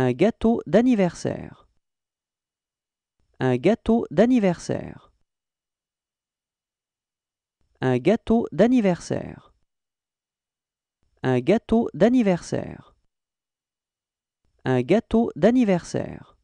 Un gâteau d'anniversaire. Un gâteau d'anniversaire. Un gâteau d'anniversaire. Un gâteau d'anniversaire. Un gâteau d'anniversaire.